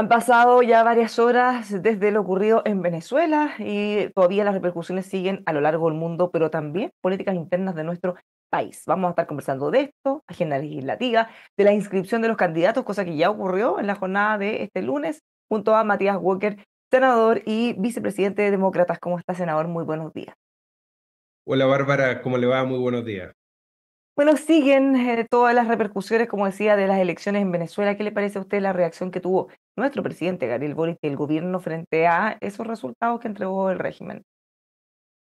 Han pasado ya varias horas desde lo ocurrido en Venezuela y todavía las repercusiones siguen a lo largo del mundo, pero también políticas internas de nuestro país. Vamos a estar conversando de esto, agenda legislativa, de la inscripción de los candidatos, cosa que ya ocurrió en la jornada de este lunes, junto a Matías Walker, senador y vicepresidente de Demócratas. ¿Cómo está, senador? Muy buenos días. Hola, Bárbara. ¿Cómo le va? Muy buenos días. Bueno, siguen eh, todas las repercusiones, como decía, de las elecciones en Venezuela. ¿Qué le parece a usted la reacción que tuvo nuestro presidente Gabriel Boris y el gobierno frente a esos resultados que entregó el régimen?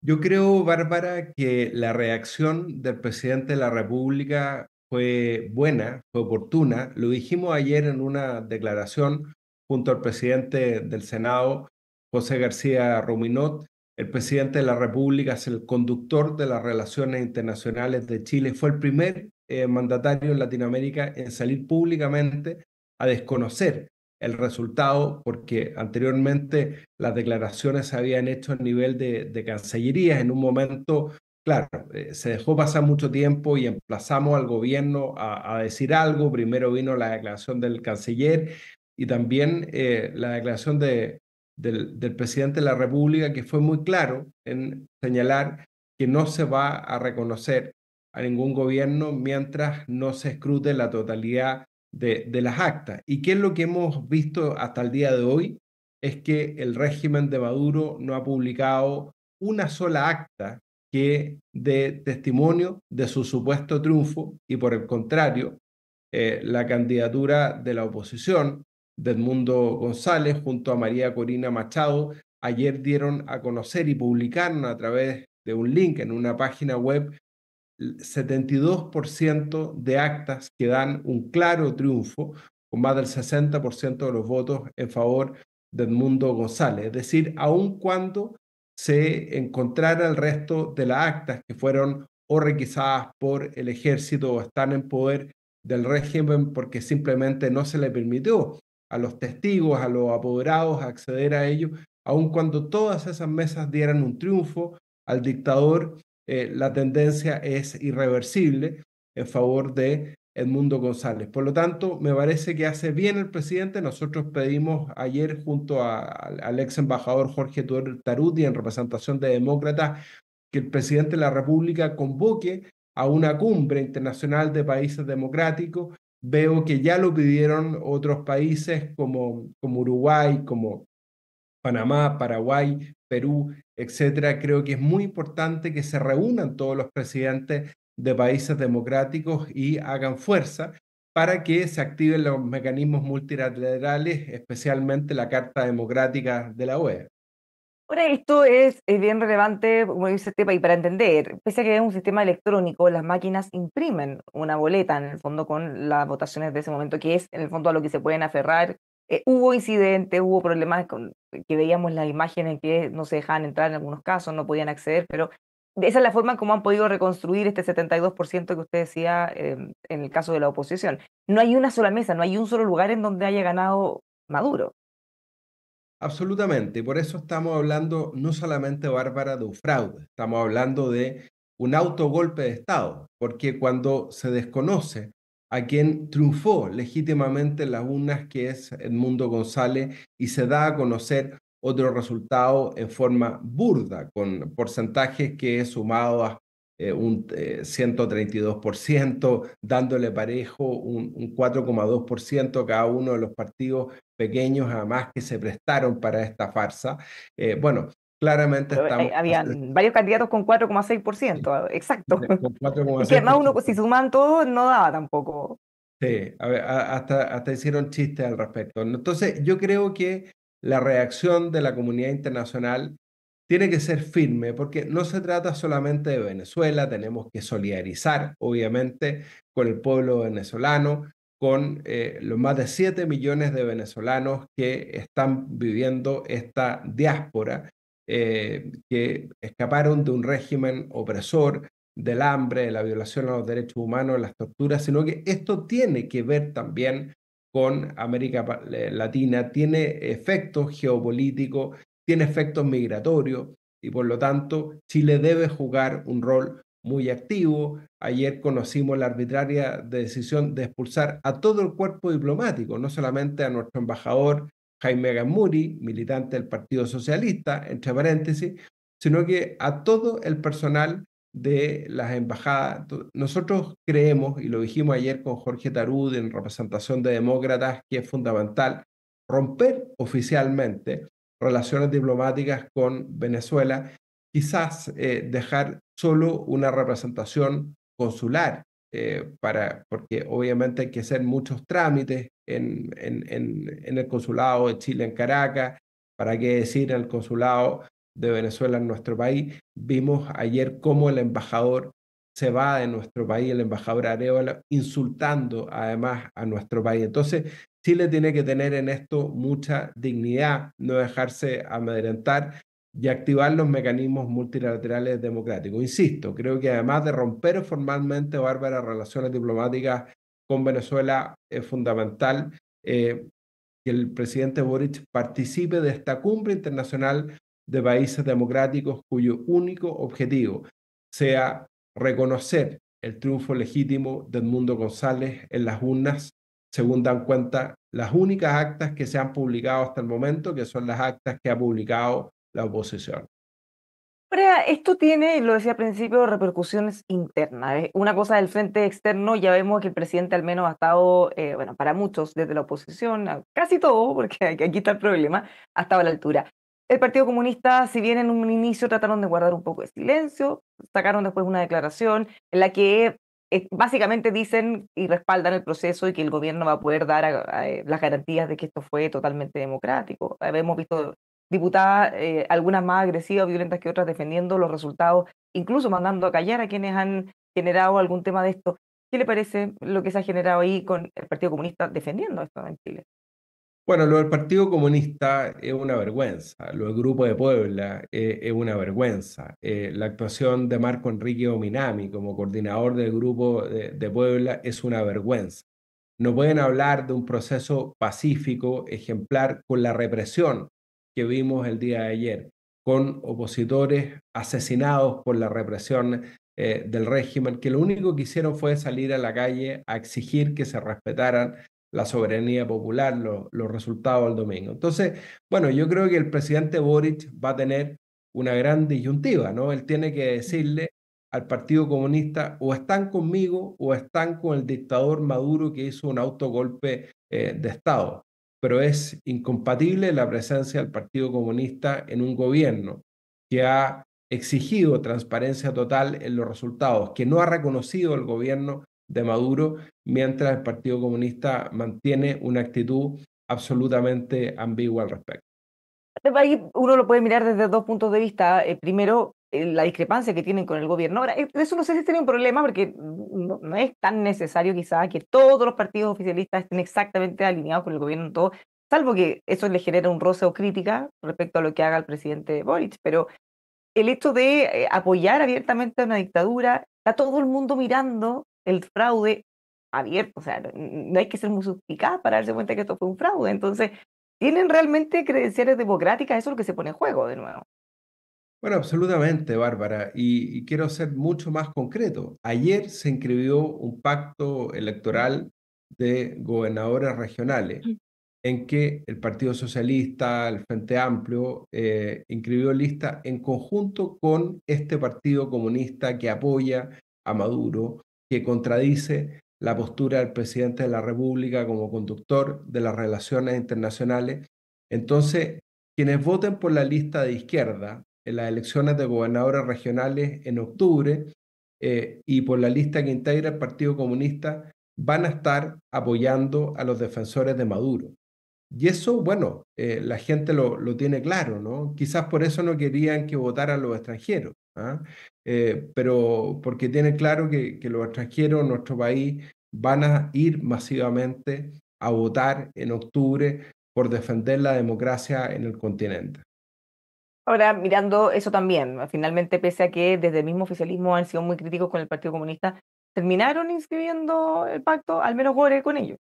Yo creo, Bárbara, que la reacción del presidente de la República fue buena, fue oportuna. Lo dijimos ayer en una declaración junto al presidente del Senado, José García Ruminot, el presidente de la República es el conductor de las relaciones internacionales de Chile. Fue el primer eh, mandatario en Latinoamérica en salir públicamente a desconocer el resultado, porque anteriormente las declaraciones se habían hecho a nivel de, cancillerías en un momento, claro, eh, se dejó pasar mucho tiempo y emplazamos al gobierno a, decir algo. Primero vino la declaración del canciller y también eh, la declaración de, del, presidente de la República, que fue muy claro en señalar que no se va a reconocer a ningún gobierno mientras no se escrute la totalidad de, las actas. ¿Y qué es lo que hemos visto hasta el día de hoy? Es que el régimen de Maduro no ha publicado una sola acta que dé testimonio de su supuesto triunfo y por el contrario, eh, la candidatura de la oposición Edmundo González junto a María Corina Machado ayer dieron a conocer y publicaron a través de un link en una página web 72% de actas que dan un claro triunfo con más del 60% de los votos en favor de Edmundo González. Es decir, aun cuando se encontrara el resto de las actas que fueron o requisadas por el ejército o están en poder del régimen porque simplemente no se le permitió a los testigos, a los apoderados a acceder a ellos, aun cuando todas esas mesas dieran un triunfo al dictador, eh, la tendencia es irreversible en favor de Edmundo González. Por lo tanto, me parece que hace bien el presidente. Nosotros pedimos ayer junto al ex embajador Jorge duarte Taruti en representación de demócratas que el presidente de la República convoque a una cumbre internacional de países democráticos Veo que ya lo pidieron otros países como, Uruguay, como Panamá, Paraguay, Perú, etcétera. Creo que es muy importante que se reúnan todos los presidentes de países democráticos y hagan fuerza para que se activen los mecanismos multilaterales, especialmente la Carta Democrática de la OEA. Ahora, esto es, bien relevante, como dice y para entender, pese a que es un sistema electrónico, las máquinas imprimen una boleta en el fondo con las votaciones de ese momento, que es en el fondo a lo que se pueden aferrar. Eh, hubo incidentes, hubo problemas que veíamos las imágenes que no se dejaban entrar en algunos casos, no podían acceder, pero esa es la forma como han podido reconstruir este 72% que usted decía em, en el caso de la oposición. No hay una sola mesa, no hay un solo lugar en donde haya ganado Maduro. Absolutamente, por eso estamos hablando no solamente, Bárbara, de un fraude, estamos hablando de un autogolpe de Estado, porque cuando se desconoce a quien triunfó legítimamente en las unas que es Edmundo González, y se da a conocer otro resultado en forma burda, con porcentajes que sumado a... Eh, un 132%, eh, dándole parejo un, 4,2% a cada uno de los partidos pequeños, además que se prestaron para esta farsa. Eh, bueno, Claramente estamos... Habían varios candidatos con 4,6%, exacto. además uno, si suman todos, no daba tampoco. Sí, hasta, hasta hicieron chistes al respecto. Entonces, yo creo que la reacción de la comunidad internacional tiene que ser firme porque no se trata solamente de Venezuela, tenemos que solidarizar, obviamente, con el pueblo venezolano, con eh, los más de 7 millones de venezolanos que están viviendo esta diáspora, eh, que escaparon de un régimen opresor, del hambre, de la violación a los derechos humanos, de las torturas, sino que esto tiene que ver también con América eh, Latina, tiene efectos geopolíticos tiene efectos migratorios y por lo tanto Chile debe jugar un rol muy activo. Ayer conocimos la arbitraria decisión de expulsar a todo el cuerpo diplomático, no solamente a nuestro embajador Jaime Gamuri, militante del Partido Socialista, entre paréntesis, sino que a todo el personal de las embajadas. Nosotros creemos, y lo dijimos ayer con Jorge Tarud en representación de demócratas, que es fundamental romper oficialmente relaciones diplomáticas con Venezuela, quizás eh, dejar solo una representación consular, eh, para, porque obviamente hay que hacer muchos trámites en, en, en, el consulado de Chile en Caracas, para qué decir el consulado de Venezuela en nuestro país. Vimos ayer cómo el embajador se va de nuestro país, el embajador Areola, insultando además a nuestro país. Entonces, Chile tiene que tener en esto mucha dignidad, no dejarse amedrentar y activar los mecanismos multilaterales democráticos. Insisto, creo que además de romper formalmente bárbaras relaciones diplomáticas con Venezuela, es fundamental eh, que el presidente Boric participe de esta cumbre internacional de países democráticos cuyo único objetivo sea reconocer el triunfo legítimo de Edmundo González en las urnas según dan cuenta las únicas actas que se han publicado hasta el momento, que son las actas que ha publicado la oposición. esto tiene, lo decía al principio, repercusiones internas. ¿eh? Una cosa del frente externo, ya vemos que el presidente al menos ha estado, eh, bueno, para muchos, desde la oposición, casi todo, porque aquí está el problema, ha estado a la altura. El Partido Comunista, si bien en un inicio trataron de guardar un poco de silencio, sacaron después una declaración en la que básicamente dicen y respaldan el proceso y que el gobierno va a poder dar eh, las garantías de que esto fue totalmente democrático. Hemos visto diputadas, eh, algunas más agresivas, violentas que otras, defendiendo los resultados, incluso mandando a callar a quienes han generado algún tema de esto. ¿Qué le parece lo que se ha generado ahí con el Partido Comunista defendiendo esto en Chile? Bueno, lo del Partido Comunista es una vergüenza, lo del Grupo de Puebla eh, es, una vergüenza. Eh, la actuación de Marco Enrique Ominami como coordinador del Grupo de, Puebla es una vergüenza. No pueden hablar de un proceso pacífico, ejemplar, con la represión que vimos el día de ayer, con opositores asesinados por la represión eh, del régimen, que lo único que hicieron fue salir a la calle a exigir que se respetaran la soberanía popular, los resultados del domingo. Entonces, bueno, yo creo que el presidente Boric va a tener una gran disyuntiva, ¿no? Él tiene que decirle al Partido Comunista o están conmigo o están con el dictador Maduro que hizo un autogolpe eh, de Estado. Pero es incompatible la presencia del Partido Comunista en un gobierno que ha exigido transparencia total en los resultados, que no ha reconocido el gobierno de Maduro, mientras el Partido Comunista mantiene una actitud absolutamente ambigua al respecto. Ahí uno lo puede mirar desde dos puntos de vista. Eh, primero, eh, la discrepancia que tienen con el gobierno. Ahora, eh, eso no sé si tiene un problema porque no, es tan necesario quizás que todos los partidos oficialistas estén exactamente alineados con el gobierno en todo, salvo que eso le genera un roce o crítica respecto a lo que haga el presidente Boric. Pero el hecho de apoyar abiertamente a una dictadura, está todo el mundo mirando el fraude abierto, o sea, no hay que ser muy suspicaz para darse cuenta que esto fue un fraude. Entonces, ¿tienen realmente credenciales democráticas? Eso es lo que se pone en juego de nuevo. Bueno, absolutamente, Bárbara. Y, quiero ser mucho más concreto. Ayer se inscribió un pacto electoral de gobernadores regionales mm. en que el Partido Socialista, el Frente Amplio, eh, inscribió lista en conjunto con este Partido Comunista que apoya a Maduro, que contradice la postura del presidente de la República como conductor de las relaciones internacionales. Entonces, quienes voten por la lista de izquierda en las elecciones de gobernadores regionales en octubre eh, y por la lista que integra el Partido Comunista van a estar apoyando a los defensores de Maduro. Y eso, bueno, eh, la gente lo, lo tiene claro, ¿no? Quizás por eso no querían que votaran los extranjeros, ¿ah? Eh, pero porque tiene claro que, que los extranjeros en nuestro país van a ir masivamente a votar en octubre por defender la democracia en el continente. Ahora, mirando eso también, finalmente, pese a que desde el mismo oficialismo han sido muy críticos con el Partido Comunista, terminaron inscribiendo el pacto, al menos Gore, con ellos.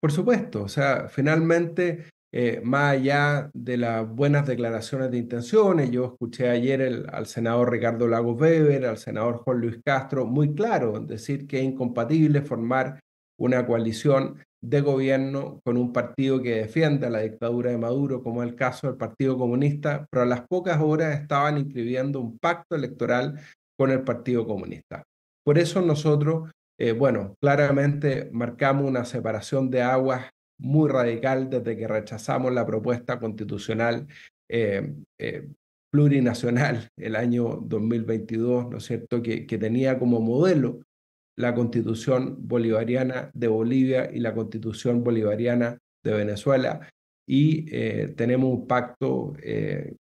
Por supuesto, o sea, finalmente eh, más allá de las buenas declaraciones de intenciones. Yo escuché ayer al senador Ricardo Lagos Weber, al senador Juan Luis Castro, muy claro en decir que es incompatible formar una coalición de gobierno con un partido que defienda la dictadura de Maduro, como es el caso del Partido Comunista, pero a las pocas horas estaban inscribiendo un pacto electoral con el Partido Comunista. Por eso nosotros, eh, bueno, claramente marcamos una separación de aguas muy radical desde que rechazamos la propuesta constitucional eh, eh, plurinacional el año 2022, ¿no es cierto?, que, tenía como modelo la constitución bolivariana de Bolivia y la constitución bolivariana de Venezuela. Y eh, tenemos un pacto que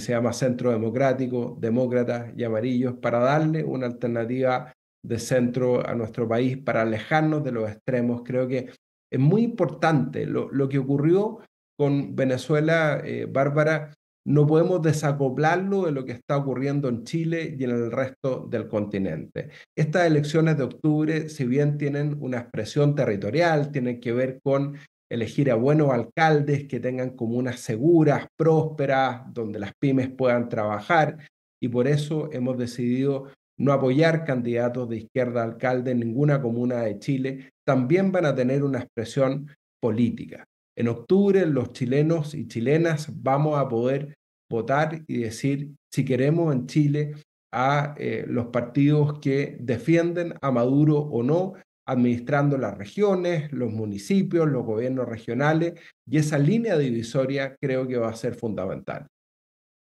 se llama Centro Democrático, Demócratas y Amarillos, para darle una alternativa de centro a nuestro país, para alejarnos de los extremos. Creo que es muy importante lo, que ocurrió con Venezuela, eh, Bárbara, no podemos desacoplarlo de lo que está ocurriendo en Chile y en el resto del continente. Estas elecciones de octubre, si bien tienen una expresión territorial, tienen que ver con elegir a buenos alcaldes que tengan comunas seguras, prósperas, donde las pymes puedan trabajar, y por eso hemos decidido no apoyar candidatos de izquierda alcalde en ninguna comuna de Chile, también van a tener una expresión política. En octubre los chilenos y chilenas vamos a poder votar y decir si queremos en Chile a eh, los partidos que defienden a Maduro o no, administrando las regiones, los municipios, los gobiernos regionales, y esa línea divisoria creo que va a ser fundamental.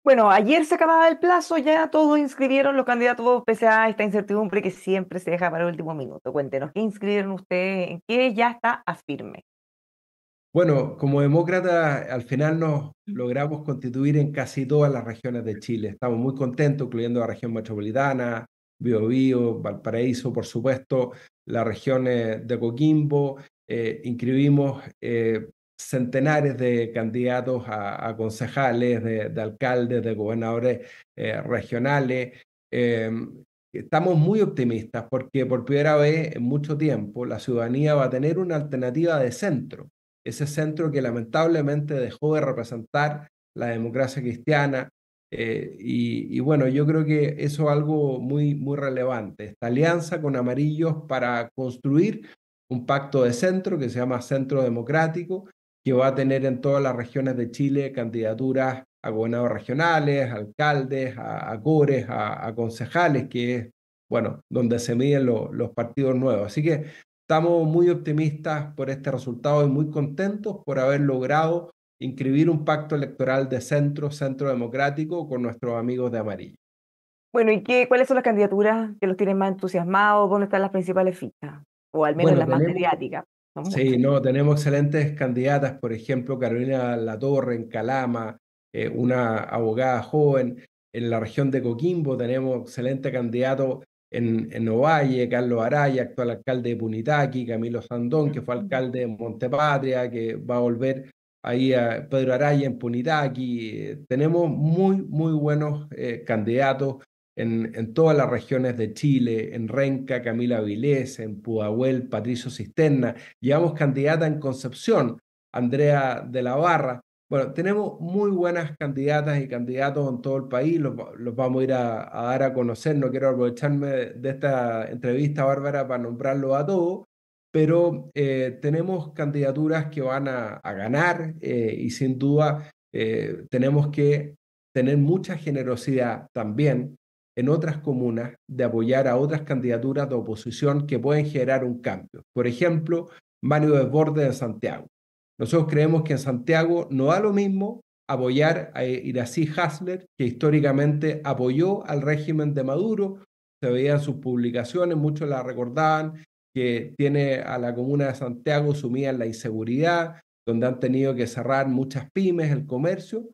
Bueno, ayer se acababa el plazo, ya todos inscribieron los candidatos, pese a esta incertidumbre que siempre se deja para el último minuto. Cuéntenos, ¿qué inscribieron ustedes? ¿En qué ya está a firme? Bueno, como demócrata al final nos logramos constituir en casi todas las regiones de Chile. Estamos muy contentos, incluyendo la región metropolitana, Biobío, Valparaíso, por supuesto, las regiones de Coquimbo. Eh, inscribimos eh, centenares de candidatos a, concejales, de, alcaldes, de gobernadores eh, regionales. Em, estamos muy optimistas porque por primera vez en mucho tiempo la ciudadanía va a tener una alternativa de centro, ese centro que lamentablemente dejó de representar la democracia cristiana. Eh, y, y, bueno, yo creo que eso es algo muy, muy relevante, esta alianza con amarillos para construir un pacto de centro que se llama Centro Democrático, que va a tener en todas las regiones de Chile candidaturas a gobernadores regionales, alcaldes, a, a a, concejales, que es, bueno, donde se miden los partidos nuevos. Así que estamos muy optimistas por este resultado y muy contentos por haber logrado inscribir un pacto electoral de centro, centro democrático con nuestros amigos de Amarillo. Bueno, ¿y qué, cuáles son las candidaturas que los tienen más entusiasmados? ¿Dónde están las principales fichas? O al menos las más mediáticas sí, no, tenemos excelentes candidatas, por ejemplo, Carolina Latorre en Calama, eh, una abogada joven. En la región de Coquimbo tenemos excelente candidato en, en Ovalle, Carlos Araya, actual alcalde de Punitaqui, Camilo Sandón, que fue alcalde de Montepatria, que va a volver ahí a Pedro Araya en Punitaqui. Eh, tenemos muy, muy buenos eh, candidatos en, todas las regiones de Chile, en Renca, Camila Vilés, en Pudahuel, Patricio Cisterna. Llevamos candidata en Concepción, Andrea de la Barra. Bueno, tenemos muy buenas candidatas y candidatos en todo el país, los, vamos a ir a, dar a conocer, no quiero aprovecharme de esta entrevista, Bárbara, para nombrarlo a todos, pero eh, tenemos candidaturas que van a, ganar eh, y sin duda eh, tenemos que tener mucha generosidad también en otras comunas de apoyar a otras candidaturas de oposición que pueden generar un cambio. Por ejemplo, Mario Desbordes en Santiago. Nosotros creemos que en Santiago no da lo mismo apoyar a Irací Hasler, que históricamente apoyó al régimen de Maduro, se veían sus publicaciones, muchos la recordaban, que tiene a la comuna de Santiago sumida en la inseguridad, donde han tenido que cerrar muchas pymes, el comercio,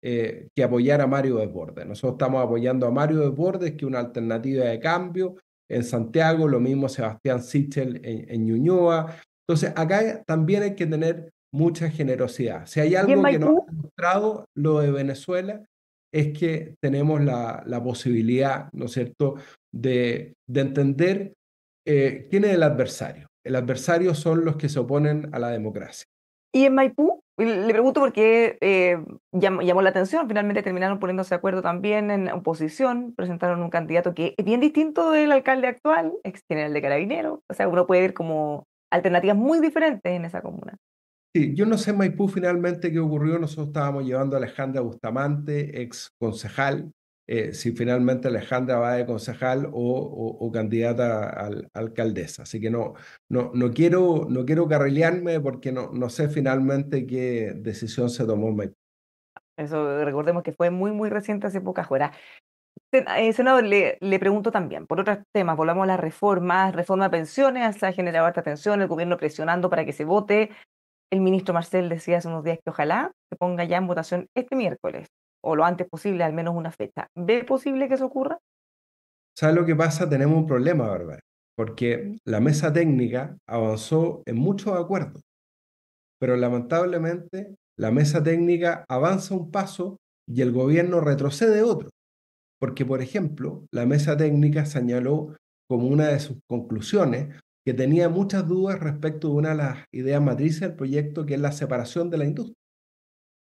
eh, que apoyar a Mario Desbordes. Nosotros estamos apoyando a Mario Desbordes, que es una alternativa de cambio en Santiago, lo mismo Sebastián Sichel en, Ñuñoa. Entonces, acá también hay que tener mucha generosidad. Si hay algo que no ha demostrado lo de Venezuela, es que tenemos la, posibilidad, ¿no es cierto?, de, entender eh, quién es el adversario. El adversario son los que se oponen a la democracia. ¿Y en Maipú? le pregunto por qué eh, llamó, la atención. Finalmente terminaron poniéndose de acuerdo también en oposición. Presentaron un candidato que es bien distinto del alcalde actual, ex general de Carabinero. O sea, uno puede ver como alternativas muy diferentes en esa comuna. Sí, yo no sé Maipú finalmente qué ocurrió. Nosotros estábamos llevando a Alejandra Bustamante, ex concejal, eh, si finalmente Alejandra va de concejal o, candidata a, alcaldesa. Así que no, no, no, quiero, no quiero carrilearme porque no, no sé finalmente qué decisión se tomó Eso recordemos que fue muy, muy reciente, hace pocas horas. Eh, senador, le, pregunto también, por otros temas, volvamos a las reformas, reforma de pensiones, ha generado harta tensión, el gobierno presionando para que se vote. El ministro Marcel decía hace unos días que ojalá se ponga ya en votación este miércoles o lo antes posible, al menos una fecha. ¿Ve posible que eso ocurra? ¿Sabes lo que pasa? Tenemos un problema, Bárbara, porque la mesa técnica avanzó en muchos acuerdos, pero lamentablemente la mesa técnica avanza un paso y el gobierno retrocede otro. Porque, por ejemplo, la mesa técnica señaló como una de sus conclusiones que tenía muchas dudas respecto de una de las ideas matrices del proyecto, que es la separación de la industria.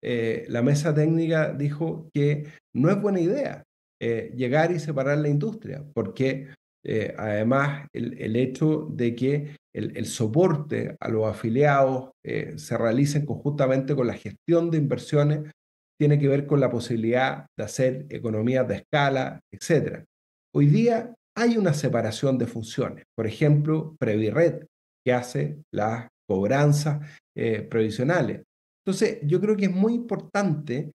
Eh, la mesa técnica dijo que no es buena idea eh, llegar y separar la industria, porque eh, además el, hecho de que el, soporte a los afiliados se realice conjuntamente con la gestión de inversiones tiene que ver con la posibilidad de hacer economías de escala, etc. Hoy día hay una separación de funciones. Por ejemplo, Previred, que hace las cobranzas previsionales. Entonces, yo creo que es muy importante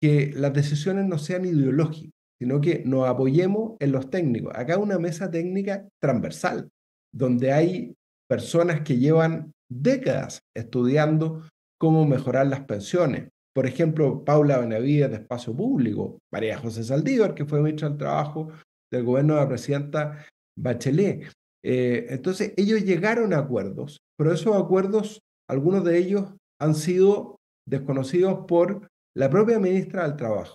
que las decisiones no sean ideológicas, sino que nos apoyemos en los técnicos. Acá una mesa técnica transversal, donde hay personas que llevan décadas estudiando cómo mejorar las pensiones. Por ejemplo, Paula Benavides de Espacio Público, María José Saldívar, que fue ministra del Trabajo del gobierno de la presidenta Bachelet. Eh, entonces, ellos llegaron a acuerdos, pero esos acuerdos, algunos de ellos han sido desconocidos por la propia ministra del Trabajo.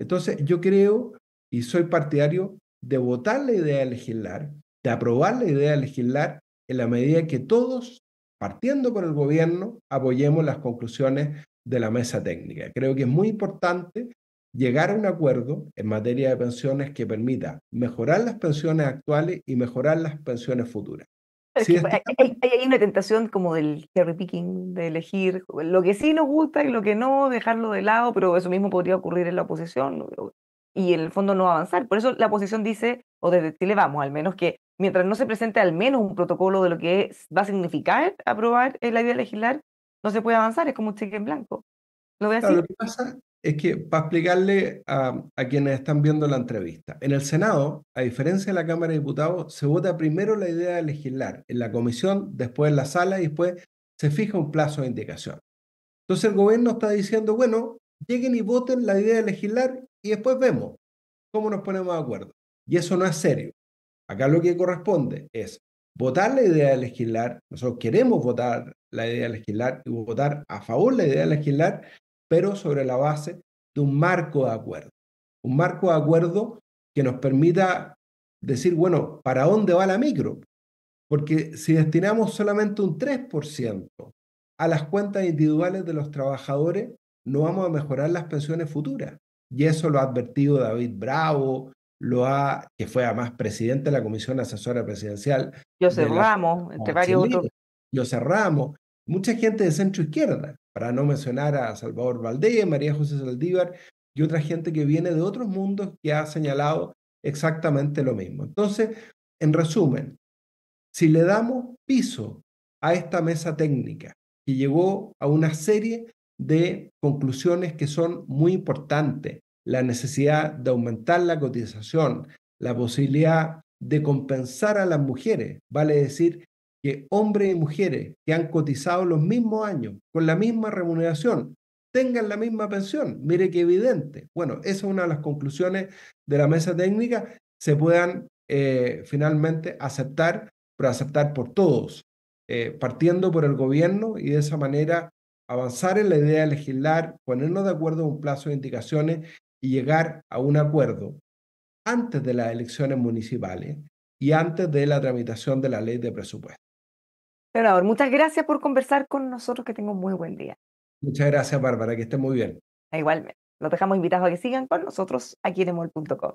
Entonces, yo creo y soy partidario de votar la idea de legislar, de aprobar la idea de legislar en la medida que todos, partiendo por el gobierno, apoyemos las conclusiones de la mesa técnica. Creo que es muy importante llegar a un acuerdo en materia de pensiones que permita mejorar las pensiones actuales y mejorar las pensiones futuras hay, una tentación como del cherry picking, de elegir lo que sí nos gusta y lo que no, dejarlo de lado, pero eso mismo podría ocurrir en la oposición y en el fondo no avanzar. Por eso la oposición dice, o desde Chile vamos, al menos que mientras no se presente al menos un protocolo de lo que va a significar aprobar eh, la idea de legislar, no se puede avanzar, es como un cheque en blanco. Lo voy a pasa es que, para explicarle a, quienes están viendo la entrevista, en el Senado, a diferencia de la Cámara de Diputados, se vota primero la idea de legislar en la comisión, después en la sala y después se fija un plazo de indicación. Entonces el gobierno está diciendo, bueno, lleguen y voten la idea de legislar y después vemos cómo nos ponemos de acuerdo. Y eso no es serio. Acá lo que corresponde es votar la idea de legislar, nosotros queremos votar la idea de legislar y votar a favor de la idea de legislar pero sobre la base de un marco de acuerdo. Un marco de acuerdo que nos permita decir, bueno, ¿para dónde va la micro? Porque si destinamos solamente un 3% a las cuentas individuales de los trabajadores, no vamos a mejorar las pensiones futuras. Y eso lo ha advertido David Bravo, lo ha, que fue además presidente de la Comisión Asesora Presidencial. Yo cerramos, entre ah, varios otros. Yo cerramos. Mucha gente de centro izquierda para no mencionar a Salvador Valdés, María José Saldívar y otra gente que viene de otros mundos que ha señalado exactamente lo mismo. Entonces, en resumen, si le damos piso a esta mesa técnica que llegó a una serie de conclusiones que son muy importantes, la necesidad de aumentar la cotización, la posibilidad de compensar a las mujeres, vale decir, que hombres y mujeres que han cotizado los mismos años, con la misma remuneración, tengan la misma pensión. Mire qué evidente. Bueno, esa es una de las conclusiones de la mesa técnica. Se puedan eh, finalmente aceptar, pero aceptar por todos, eh, partiendo por el gobierno y de esa manera avanzar en la idea de legislar, ponernos de acuerdo en un plazo de indicaciones y llegar a un acuerdo antes de las elecciones municipales y antes de la tramitación de la ley de presupuesto muchas gracias por conversar con nosotros, que tenga muy buen día. Muchas gracias, Bárbara, que esté muy bien. Igualmente. Los dejamos invitados a que sigan con nosotros aquí en emol.com.